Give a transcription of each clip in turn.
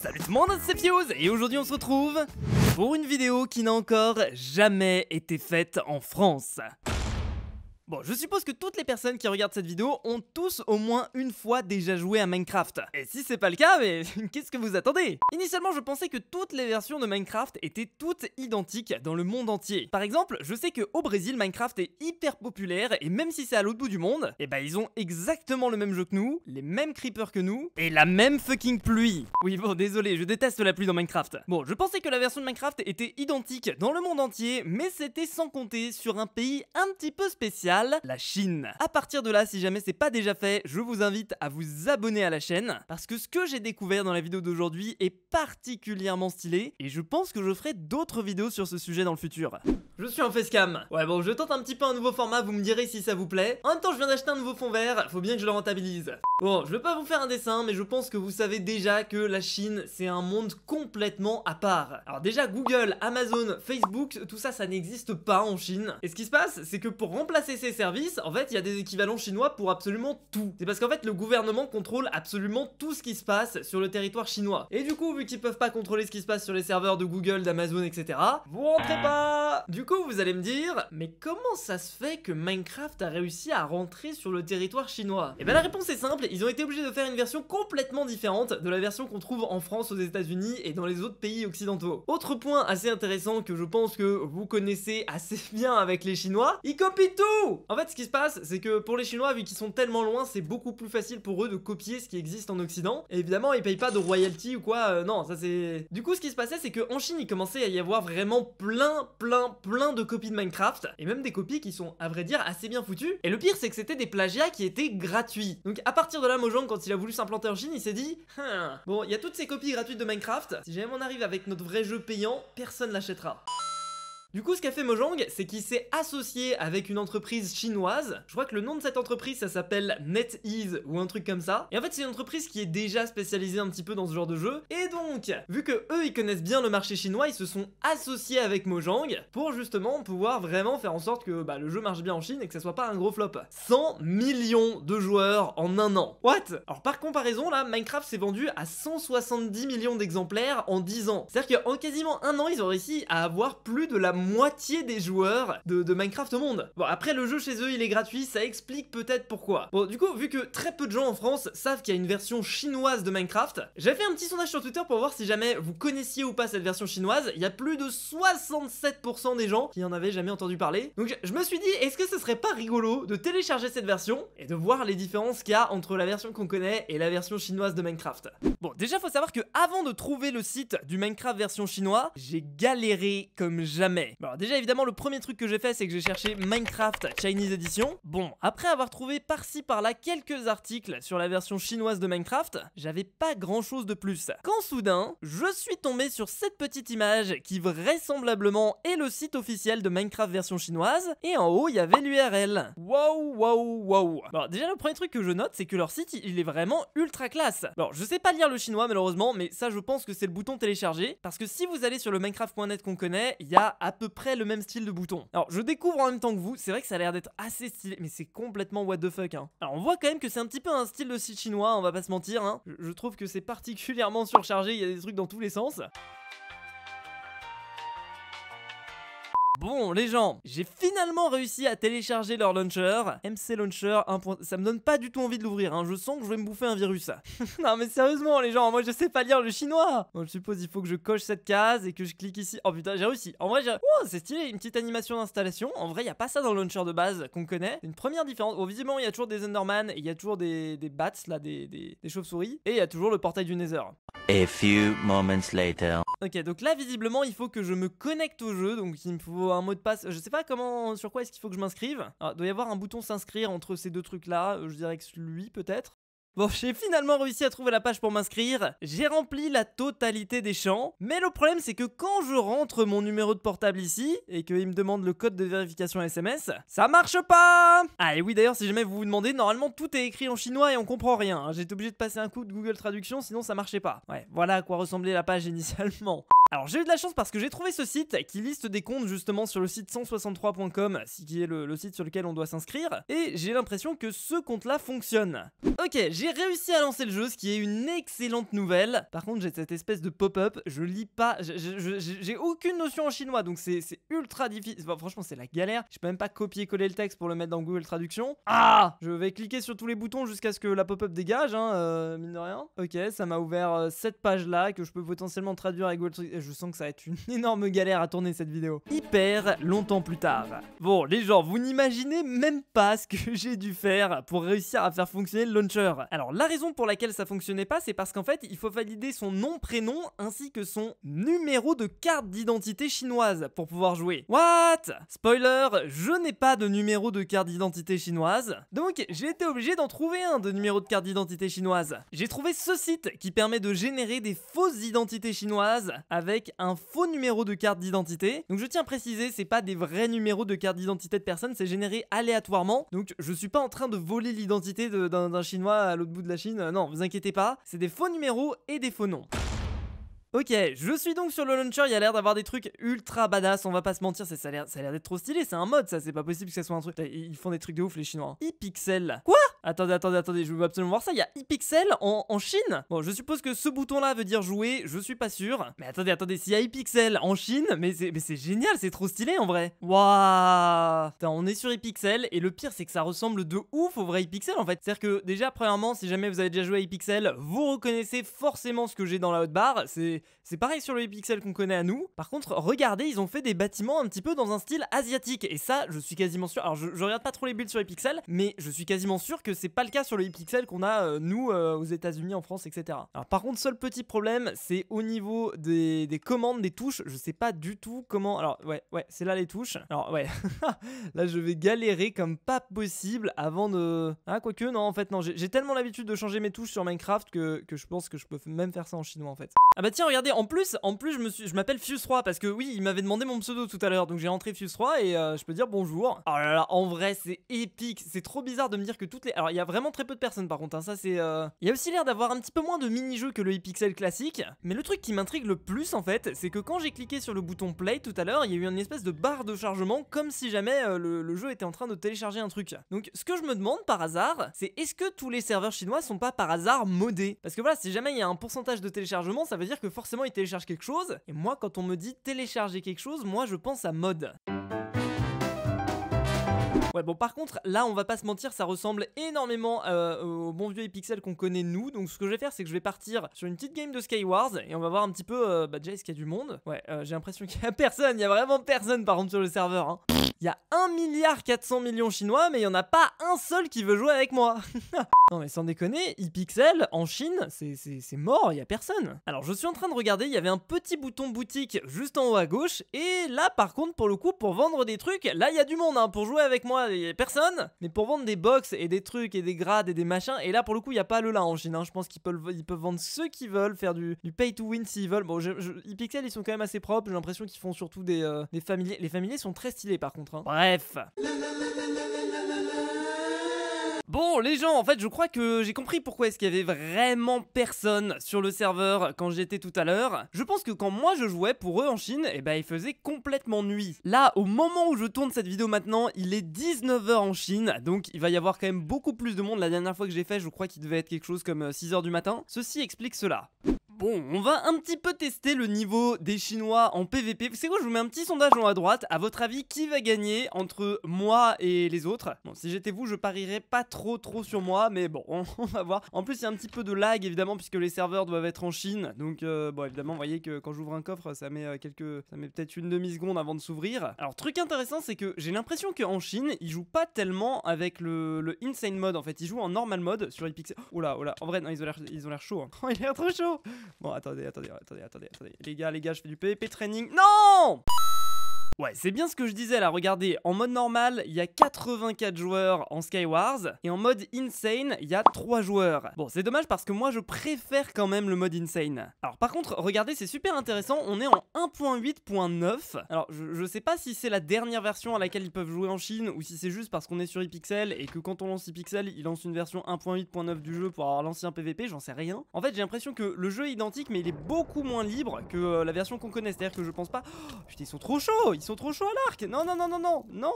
Salut tout le monde, c'est Fuse et aujourd'hui on se retrouve pour une vidéo qui n'a encore jamais été faite en France. Bon, je suppose que toutes les personnes qui regardent cette vidéo ont tous au moins une fois déjà joué à Minecraft. Et si c'est pas le cas, mais qu'est-ce que vous attendez Initialement, je pensais que toutes les versions de Minecraft étaient toutes identiques dans le monde entier. Par exemple, je sais que au Brésil, Minecraft est hyper populaire et même si c'est à l'autre bout du monde, eh ben ils ont exactement le même jeu que nous, les mêmes creepers que nous et la même fucking pluie. Oui, bon, désolé, je déteste la pluie dans Minecraft. Bon, je pensais que la version de Minecraft était identique dans le monde entier, mais c'était sans compter sur un pays un petit peu spécial la Chine. À partir de là, si jamais c'est pas déjà fait, je vous invite à vous abonner à la chaîne parce que ce que j'ai découvert dans la vidéo d'aujourd'hui est particulièrement stylé et je pense que je ferai d'autres vidéos sur ce sujet dans le futur. Je suis en facecam. Ouais bon, je tente un petit peu un nouveau format, vous me direz si ça vous plaît. En même temps, je viens d'acheter un nouveau fond vert, faut bien que je le rentabilise. Bon, je vais pas vous faire un dessin, mais je pense que vous savez déjà que la Chine, c'est un monde complètement à part. Alors déjà, Google, Amazon, Facebook, tout ça, ça n'existe pas en Chine. Et ce qui se passe, c'est que pour remplacer ces services, en fait, il y a des équivalents chinois pour absolument tout. C'est parce qu'en fait, le gouvernement contrôle absolument tout ce qui se passe sur le territoire chinois. Et du coup, vu qu'ils peuvent pas contrôler ce qui se passe sur les serveurs de Google, d'Amazon, etc., vous rentrez ah. pas Du coup, vous allez me dire, mais comment ça se fait que Minecraft a réussi à rentrer sur le territoire chinois Et eh bien la réponse est simple, ils ont été obligés de faire une version complètement différente de la version qu'on trouve en France, aux états unis et dans les autres pays occidentaux. Autre point assez intéressant que je pense que vous connaissez assez bien avec les Chinois, ils copient tout en fait, ce qui se passe, c'est que pour les Chinois, vu qu'ils sont tellement loin, c'est beaucoup plus facile pour eux de copier ce qui existe en Occident. Et évidemment, ils payent pas de royalty ou quoi. Euh, non, ça c'est. Du coup, ce qui se passait, c'est qu'en Chine, il commençait à y avoir vraiment plein, plein, plein de copies de Minecraft. Et même des copies qui sont, à vrai dire, assez bien foutues. Et le pire, c'est que c'était des plagiats qui étaient gratuits. Donc à partir de là, Mojang, quand il a voulu s'implanter en Chine, il s'est dit hein, Bon, il y a toutes ces copies gratuites de Minecraft. Si jamais on arrive avec notre vrai jeu payant, personne l'achètera. Du coup, ce qu'a fait Mojang, c'est qu'il s'est associé avec une entreprise chinoise. Je crois que le nom de cette entreprise, ça s'appelle NetEase ou un truc comme ça. Et en fait, c'est une entreprise qui est déjà spécialisée un petit peu dans ce genre de jeu. Et donc, vu que eux, ils connaissent bien le marché chinois, ils se sont associés avec Mojang pour justement pouvoir vraiment faire en sorte que bah, le jeu marche bien en Chine et que ça soit pas un gros flop. 100 millions de joueurs en un an. What Alors par comparaison, là, Minecraft s'est vendu à 170 millions d'exemplaires en 10 ans. C'est-à-dire qu'en quasiment un an, ils ont réussi à avoir plus de la moitié des joueurs de, Minecraft au monde. Bon, après, le jeu chez eux, il est gratuit, ça explique peut-être pourquoi. Bon, du coup, vu que très peu de gens en France savent qu'il y a une version chinoise de Minecraft, j'ai fait un petit sondage sur Twitter pour voir si jamais vous connaissiez ou pas cette version chinoise. Il y a plus de 67% des gens qui en avaient jamais entendu parler. Donc, je, me suis dit, est-ce que ce serait pas rigolo de télécharger cette version et de voir les différences qu'il y a entre la version qu'on connaît et la version chinoise de Minecraft Bon, déjà, faut savoir que avant de trouver le site du Minecraft version chinois, j'ai galéré comme jamais alors déjà évidemment le premier truc que j'ai fait c'est que j'ai cherché Minecraft Chinese Edition. Bon, après avoir trouvé par-ci par-là quelques articles sur la version chinoise de Minecraft, j'avais pas grand-chose de plus. Quand soudain, je suis tombé sur cette petite image qui vraisemblablement est le site officiel de Minecraft version chinoise et en haut il y avait l'URL. Wow waouh waouh. Bon, alors, déjà le premier truc que je note c'est que leur site il est vraiment ultra classe. Bon je sais pas lire le chinois malheureusement mais ça je pense que c'est le bouton télécharger parce que si vous allez sur le minecraft.net qu'on connaît, il y a près le même style de bouton. Alors, je découvre en même temps que vous, c'est vrai que ça a l'air d'être assez stylé, mais c'est complètement what the fuck, hein. Alors, on voit quand même que c'est un petit peu un style de site chinois, on va pas se mentir, hein. je trouve que c'est particulièrement surchargé, il y a des trucs dans tous les sens. Bon les gens, j'ai finalement réussi à télécharger leur launcher, MC Launcher 1. Ça me donne pas du tout envie de l'ouvrir, hein. je sens que je vais me bouffer un virus. non mais sérieusement les gens, moi je sais pas lire le chinois. je suppose il faut que je coche cette case et que je clique ici. Oh putain j'ai réussi. En vrai oh, c'est stylé, une petite animation d'installation. En vrai il y a pas ça dans le launcher de base qu'on connaît. Une première différence. Bon oh, visiblement il y a toujours des Enderman, il y a toujours des, des bats des, chauves-souris. Et il y a toujours le portail du Nether. A few moments later. Ok donc là visiblement il faut que je me connecte au jeu, donc il me faut un mot de passe. Je sais pas comment, sur quoi est-ce qu'il faut que je m'inscrive. Il ah, doit y avoir un bouton s'inscrire entre ces deux trucs-là. Euh, je dirais que lui peut-être. Bon, j'ai finalement réussi à trouver la page pour m'inscrire. J'ai rempli la totalité des champs. Mais le problème, c'est que quand je rentre mon numéro de portable ici et qu'il me demande le code de vérification SMS, ça marche pas Ah, et oui, d'ailleurs, si jamais vous vous demandez, normalement tout est écrit en chinois et on comprend rien. Hein. J'étais obligé de passer un coup de Google Traduction, sinon ça marchait pas. Ouais, voilà à quoi ressemblait la page initialement. Alors j'ai eu de la chance parce que j'ai trouvé ce site qui liste des comptes justement sur le site 163.com, qui est le, site sur lequel on doit s'inscrire, et j'ai l'impression que ce compte-là fonctionne. Ok, j'ai réussi à lancer le jeu, ce qui est une excellente nouvelle. Par contre j'ai cette espèce de pop-up, je lis pas, j'ai aucune notion en chinois, donc c'est ultra difficile. franchement c'est la galère, je peux même pas copier-coller le texte pour le mettre dans Google Traduction. Ah Je vais cliquer sur tous les boutons jusqu'à ce que la pop-up dégage, hein, euh, mine de rien. Ok, ça m'a ouvert cette euh, page-là que je peux potentiellement traduire avec Google Traduction je sens que ça va être une énorme galère à tourner cette vidéo. Hyper longtemps plus tard. Bon, les gens, vous n'imaginez même pas ce que j'ai dû faire pour réussir à faire fonctionner le launcher. Alors, la raison pour laquelle ça fonctionnait pas, c'est parce qu'en fait, il faut valider son nom, prénom, ainsi que son numéro de carte d'identité chinoise pour pouvoir jouer. What Spoiler, je n'ai pas de numéro de carte d'identité chinoise. Donc, j'ai été obligé d'en trouver un de numéro de carte d'identité chinoise. J'ai trouvé ce site qui permet de générer des fausses identités chinoises avec avec un faux numéro de carte d'identité. Donc je tiens à préciser, c'est pas des vrais numéros de carte d'identité de personne, c'est généré aléatoirement. Donc je suis pas en train de voler l'identité d'un chinois à l'autre bout de la Chine, non, vous inquiétez pas, c'est des faux numéros et des faux noms. Ok, je suis donc sur le launcher, il y a l'air d'avoir des trucs ultra badass, on va pas se mentir, ça, a l'air d'être trop stylé, c'est un mode ça, c'est pas possible que ça soit un truc. Ils font des trucs de ouf les chinois. E-pixel. Hein. Quoi Attendez, attendez, attendez, je veux absolument voir ça. Il y a iPixel en, en Chine Bon, je suppose que ce bouton-là veut dire jouer, je suis pas sûr. Mais attendez, attendez, s'il y a iPixel en Chine, mais c'est génial, c'est trop stylé en vrai. Waouh on est sur iPixel et le pire, c'est que ça ressemble de ouf au vrai E-Pixel, en fait. C'est-à-dire que déjà, premièrement, si jamais vous avez déjà joué à iPixel, vous reconnaissez forcément ce que j'ai dans la haute barre. C'est pareil sur le E-Pixel qu'on connaît à nous. Par contre, regardez, ils ont fait des bâtiments un petit peu dans un style asiatique. Et ça, je suis quasiment sûr. Alors, je, regarde pas trop les builds sur iPixel, mais je suis quasiment sûr que c'est pas le cas sur le pixel qu'on a euh, nous euh, aux États-Unis, en France, etc. Alors par contre, seul petit problème, c'est au niveau des, des, commandes, des touches. Je sais pas du tout comment. Alors ouais, ouais, c'est là les touches. Alors ouais, là je vais galérer comme pas possible avant de. Ah quoique non, en fait non, j'ai tellement l'habitude de changer mes touches sur Minecraft que, que je pense que je peux même faire ça en chinois en fait. Ah bah tiens, regardez, en plus, en plus je me suis, je m'appelle Fuse 3 parce que oui, il m'avait demandé mon pseudo tout à l'heure, donc j'ai entré Fuse 3 et euh, je peux dire bonjour. Oh là là, en vrai c'est épique, c'est trop bizarre de me dire que toutes les. Alors il y a vraiment très peu de personnes par contre, hein. ça c'est... Euh, il y a aussi l'air d'avoir un petit peu moins de mini-jeux que le hi pixel classique, mais le truc qui m'intrigue le plus en fait, c'est que quand j'ai cliqué sur le bouton play tout à l'heure, il y a eu une espèce de barre de chargement comme si jamais euh, le, jeu était en train de télécharger un truc. Donc ce que je me demande par hasard, c'est est-ce que tous les serveurs chinois sont pas par hasard modés Parce que voilà, si jamais il y a un pourcentage de téléchargement, ça veut dire que forcément ils téléchargent quelque chose, et moi quand on me dit télécharger quelque chose, moi je pense à mode bon, par contre, là, on va pas se mentir, ça ressemble énormément euh, au bon vieux Epixel qu'on connaît nous. Donc, ce que je vais faire, c'est que je vais partir sur une petite game de Skywars et on va voir un petit peu, euh, bah, déjà, est-ce qu'il y a du monde Ouais, euh, j'ai l'impression qu'il y a personne, il y a vraiment personne par contre sur le serveur. Hein. Il y a 1 milliard 400 millions chinois, mais il y en a pas un seul qui veut jouer avec moi. non mais sans déconner, ePixel, en Chine, c'est mort, il y a personne. Alors je suis en train de regarder, il y avait un petit bouton boutique juste en haut à gauche, et là par contre, pour le coup, pour vendre des trucs, là il y a du monde hein, pour jouer avec moi personne. Mais pour vendre des box et des trucs et des grades et des machins, et là pour le coup, il n'y a pas le là en Chine. Je pense qu'ils peuvent, ils peuvent vendre ceux qu'ils veulent, faire du, du pay to win s'ils veulent. Bon, je, je, ils sont quand même assez propres. J'ai l'impression qu'ils font surtout des, euh, familiers. Les familiers sont très stylés par contre. Hein. Bref. Bon, les gens, en fait, je crois que j'ai compris pourquoi est-ce qu'il y avait vraiment personne sur le serveur quand j'étais tout à l'heure. Je pense que quand moi je jouais pour eux en Chine, et eh ben, il faisait complètement nuit. Là, au moment où je tourne cette vidéo maintenant, il est 19h en Chine, donc il va y avoir quand même beaucoup plus de monde. La dernière fois que j'ai fait, je crois qu'il devait être quelque chose comme 6h euh, du matin. Ceci explique cela. Bon, on va un petit peu tester le niveau des Chinois en PVP. C'est quoi, je vous mets un petit sondage en haut à droite. À votre avis, qui va gagner entre moi et les autres Bon, si j'étais vous, je parierais pas trop trop sur moi, mais bon, on, va voir. En plus, il y a un petit peu de lag, évidemment, puisque les serveurs doivent être en Chine. Donc, euh, bon, évidemment, vous voyez que quand j'ouvre un coffre, ça met euh, quelques... Ça met peut-être une demi-seconde avant de s'ouvrir. Alors, truc intéressant, c'est que j'ai l'impression qu'en Chine, ils jouent pas tellement avec le, Insane Mode, en fait. Ils jouent en Normal Mode sur Epic... Oh là, oh en vrai, non, ils ont l'air chaud hein. oh, il a l'air trop chaud Bon, attendez, attendez, attendez, attendez, attendez. Les gars, les gars, je fais du PvP training. Non Ouais, c'est bien ce que je disais là, regardez, en mode normal, il y a 84 joueurs en Skywars, et en mode Insane, il y a 3 joueurs. Bon, c'est dommage parce que moi je préfère quand même le mode Insane. Alors par contre, regardez, c'est super intéressant, on est en 1.8.9. Alors, je, sais pas si c'est la dernière version à laquelle ils peuvent jouer en Chine, ou si c'est juste parce qu'on est sur iPixel, et que quand on lance iPixel, ils lancent une version 1.8.9 du jeu pour avoir l'ancien PVP, j'en sais rien. En fait, j'ai l'impression que le jeu est identique, mais il est beaucoup moins libre que euh, la version qu'on connaît, c'est-à-dire que je pense pas... Oh, putain, ils sont trop chauds sont trop chauds à l'arc Non, non, non, non, non Non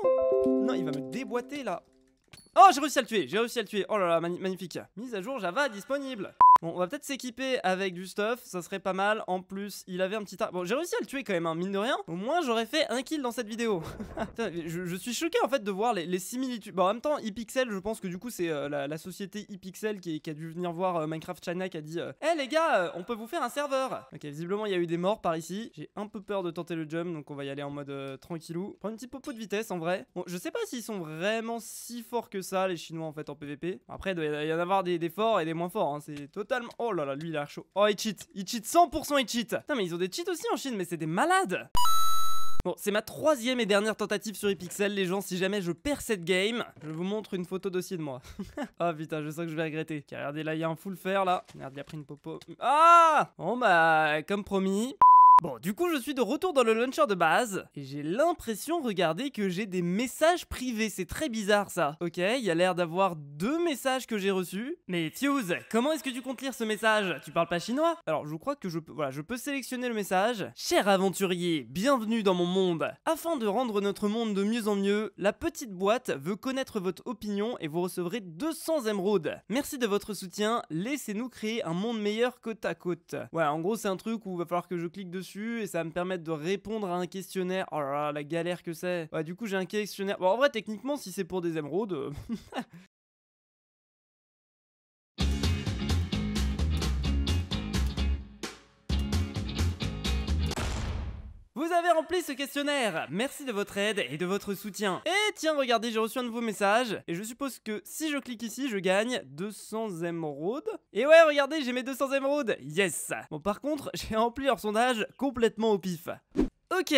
Non, il va me déboîter, là Oh, j'ai réussi à le tuer, j'ai réussi à le tuer. Oh là là, magnifique. Mise à jour Java disponible. Bon, on va peut-être s'équiper avec du stuff, ça serait pas mal. En plus, il avait un petit Bon, j'ai réussi à le tuer quand même, hein, mine de rien. Au moins, j'aurais fait un kill dans cette vidéo. je, suis choqué en fait de voir les, similitudes. Bon, en même temps, ePixel, je pense que du coup, c'est euh, la, société iPixel qui, qui, a dû venir voir euh, Minecraft China qui a dit euh, Eh les gars, on peut vous faire un serveur Ok, visiblement, il y a eu des morts par ici. J'ai un peu peur de tenter le jump, donc on va y aller en mode tranquillou. Prends une petite popo de vitesse en vrai. Bon, je sais pas s'ils sont vraiment si forts que ça, les Chinois en fait en PvP. Après, il doit y en avoir des, forts et des moins forts, hein, c'est total Oh là là, lui il a l'air chaud. Oh, il cheat. Il cheat 100%, il cheat. Putain, mais ils ont des cheats aussi en Chine, mais c'est des malades. Bon, c'est ma troisième et dernière tentative sur Epixel, les gens, si jamais je perds cette game, je vous montre une photo dossier de moi. ah oh, putain, je sens que je vais regretter. Regardez, là, il y a un full fer, là. Merde, il a pris une popo. Ah Bon, bah, comme promis... Bon, du coup, je suis de retour dans le launcher de base, et j'ai l'impression, regardez, que j'ai des messages privés, c'est très bizarre ça. Ok, il y a l'air d'avoir deux messages que j'ai reçus, mais Fuse, comment est-ce que tu comptes lire ce message Tu parles pas chinois Alors, je crois que je peux, voilà, je peux sélectionner le message. Cher aventurier, bienvenue dans mon monde. Afin de rendre notre monde de mieux en mieux, la petite boîte veut connaître votre opinion et vous recevrez 200 émeraudes. Merci de votre soutien, laissez-nous créer un monde meilleur côte à côte. Ouais, en gros, c'est un truc où il va falloir que je clique dessus et ça va me permettre de répondre à un questionnaire. Oh là là, la galère que c'est. du coup, j'ai un questionnaire. Bon, en vrai, techniquement, si c'est pour des émeraudes, euh, Vous avez rempli ce questionnaire. Merci de votre aide et de votre soutien. Et tiens, regardez, j'ai reçu un nouveau message. Et je suppose que si je clique ici, je gagne 200 émeraudes. Et ouais, regardez, j'ai mes 200 émeraudes. Yes. Bon, par contre, j'ai rempli leur sondage complètement au pif. Ok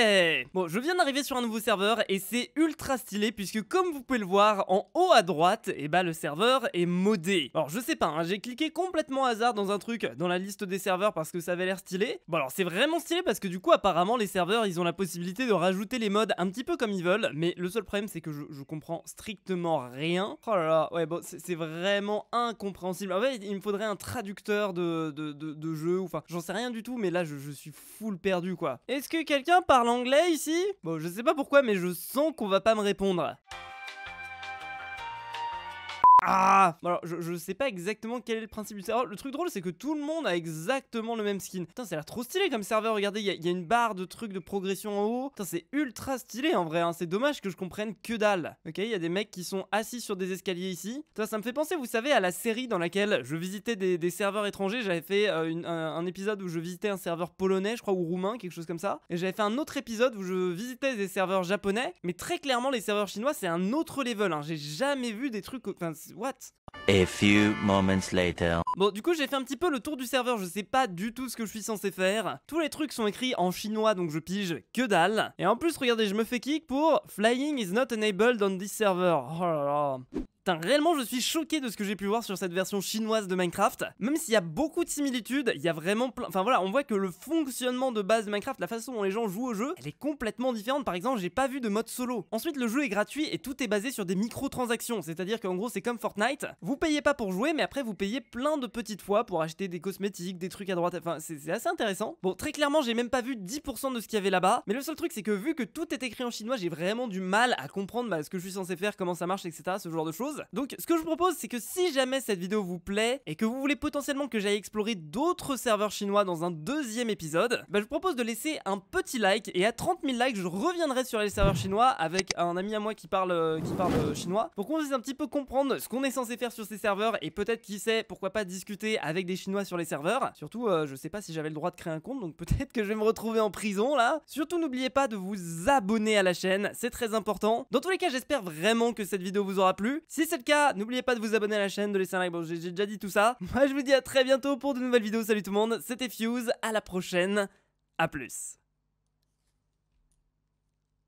Bon, je viens d'arriver sur un nouveau serveur et c'est ultra stylé puisque comme vous pouvez le voir, en haut à droite, et eh bah ben, le serveur est modé. Alors je sais pas, hein, j'ai cliqué complètement hasard dans un truc dans la liste des serveurs parce que ça avait l'air stylé. Bon alors c'est vraiment stylé parce que du coup apparemment les serveurs ils ont la possibilité de rajouter les modes un petit peu comme ils veulent, mais le seul problème c'est que je, comprends strictement rien. Oh là là, ouais bon c'est vraiment incompréhensible. En fait il me faudrait un traducteur de, de, de, jeu, enfin j'en sais rien du tout mais là je, je suis full perdu quoi. Est-ce que quelqu'un parle anglais ici Bon, je sais pas pourquoi, mais je sens qu'on va pas me répondre. Ah Alors, je, sais pas exactement quel est le principe du serveur. Le truc drôle, c'est que tout le monde a exactement le même skin. Putain, ça a l'air trop stylé comme serveur. Regardez, il y, a une barre de trucs de progression en haut. Putain, c'est ultra stylé en vrai. Hein. C'est dommage que je comprenne que dalle. Ok, il y a des mecs qui sont assis sur des escaliers ici. ça me fait penser, vous savez, à la série dans laquelle je visitais des, serveurs étrangers. J'avais fait euh, un, épisode où je visitais un serveur polonais, je crois, ou roumain, quelque chose comme ça. Et j'avais fait un autre épisode où je visitais des serveurs japonais. Mais très clairement, les serveurs chinois, c'est un autre level. Hein. J'ai jamais vu des trucs. Enfin, what A few moments later. Bon, du coup, j'ai fait un petit peu le tour du serveur, je sais pas du tout ce que je suis censé faire. Tous les trucs sont écrits en chinois, donc je pige que dalle. Et en plus, regardez, je me fais kick pour Flying is not enabled on this server. Oh là là. Putain, réellement, je suis choqué de ce que j'ai pu voir sur cette version chinoise de Minecraft. Même s'il y a beaucoup de similitudes, il y a vraiment plein. Enfin voilà, on voit que le fonctionnement de base de Minecraft, la façon dont les gens jouent au jeu, elle est complètement différente. Par exemple, j'ai pas vu de mode solo. Ensuite, le jeu est gratuit et tout est basé sur des microtransactions. C'est-à-dire qu'en gros, c'est comme Fortnite. Vous payez pas pour jouer, mais après, vous payez plein de petites fois pour acheter des cosmétiques, des trucs à droite. Enfin, c'est assez intéressant. Bon, très clairement, j'ai même pas vu 10% de ce qu'il y avait là-bas. Mais le seul truc, c'est que vu que tout est écrit en chinois, j'ai vraiment du mal à comprendre bah, ce que je suis censé faire, comment ça marche, etc. Ce genre de choses. Donc ce que je vous propose c'est que si jamais cette vidéo vous plaît et que vous voulez potentiellement que j'aille explorer d'autres serveurs chinois dans un deuxième épisode, bah, je vous propose de laisser un petit like et à 30 000 likes je reviendrai sur les serveurs chinois avec un ami à moi qui parle, qui parle euh, chinois pour qu'on puisse un petit peu comprendre ce qu'on est censé faire sur ces serveurs et peut-être qui sait pourquoi pas discuter avec des chinois sur les serveurs. Surtout euh, je sais pas si j'avais le droit de créer un compte donc peut-être que je vais me retrouver en prison là. Surtout n'oubliez pas de vous abonner à la chaîne, c'est très important. Dans tous les cas j'espère vraiment que cette vidéo vous aura plu. Si c'est le cas, n'oubliez pas de vous abonner à la chaîne, de laisser un like, j'ai déjà dit tout ça. Moi je vous dis à très bientôt pour de nouvelles vidéos, salut tout le monde, c'était Fuse, à la prochaine, à plus